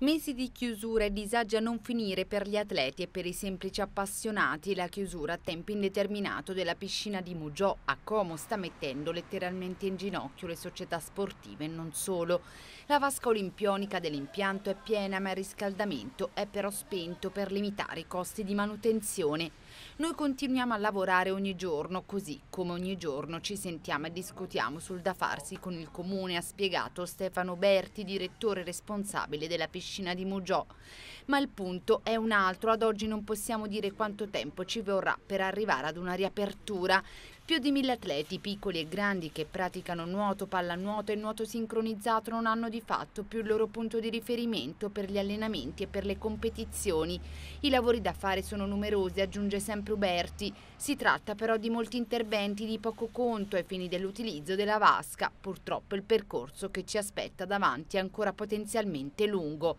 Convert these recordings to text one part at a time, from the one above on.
Mesi di chiusura e disagi a non finire per gli atleti e per i semplici appassionati. La chiusura a tempo indeterminato della piscina di Mugiò a Como sta mettendo letteralmente in ginocchio le società sportive e non solo. La vasca olimpionica dell'impianto è piena ma il riscaldamento è però spento per limitare i costi di manutenzione. Noi continuiamo a lavorare ogni giorno, così come ogni giorno ci sentiamo e discutiamo sul da farsi con il comune, ha spiegato Stefano Berti, direttore responsabile della piscina cascina di Mugio. Ma il punto è un altro, ad oggi non possiamo dire quanto tempo ci vorrà per arrivare ad una riapertura. Più di mille atleti, piccoli e grandi, che praticano nuoto, pallanuoto e nuoto sincronizzato non hanno di fatto più il loro punto di riferimento per gli allenamenti e per le competizioni. I lavori da fare sono numerosi, aggiunge sempre Uberti. Si tratta però di molti interventi di poco conto ai fini dell'utilizzo della vasca. Purtroppo il percorso che ci aspetta davanti è ancora potenzialmente lungo.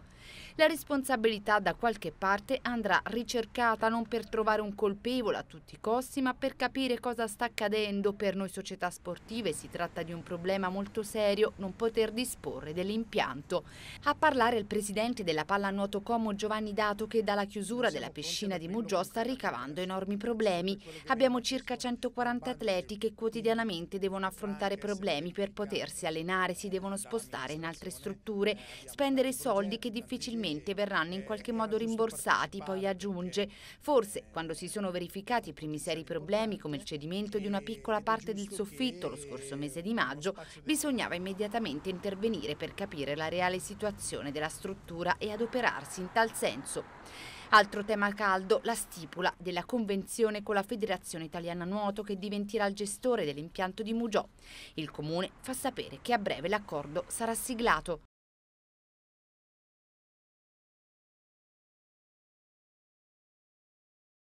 La responsabilità da qualche parte andrà ricercata non per trovare un colpevole a tutti i costi, ma per capire cosa sta accadendo. Per noi società sportive si tratta di un problema molto serio non poter disporre dell'impianto. A parlare il presidente della Pallanuoto Como Giovanni Dato che dalla chiusura della piscina di Muggio sta ricavando enormi problemi. Abbiamo circa 140 atleti che quotidianamente devono affrontare problemi per potersi allenare, si devono spostare in altre strutture, spendere soldi che difficilmente difficilmente verranno in qualche modo rimborsati, poi aggiunge. Forse quando si sono verificati i primi seri problemi come il cedimento di una piccola parte del soffitto lo scorso mese di maggio, bisognava immediatamente intervenire per capire la reale situazione della struttura e adoperarsi in tal senso. Altro tema caldo, la stipula della convenzione con la Federazione Italiana Nuoto che diventerà il gestore dell'impianto di Mugiò. Il comune fa sapere che a breve l'accordo sarà siglato.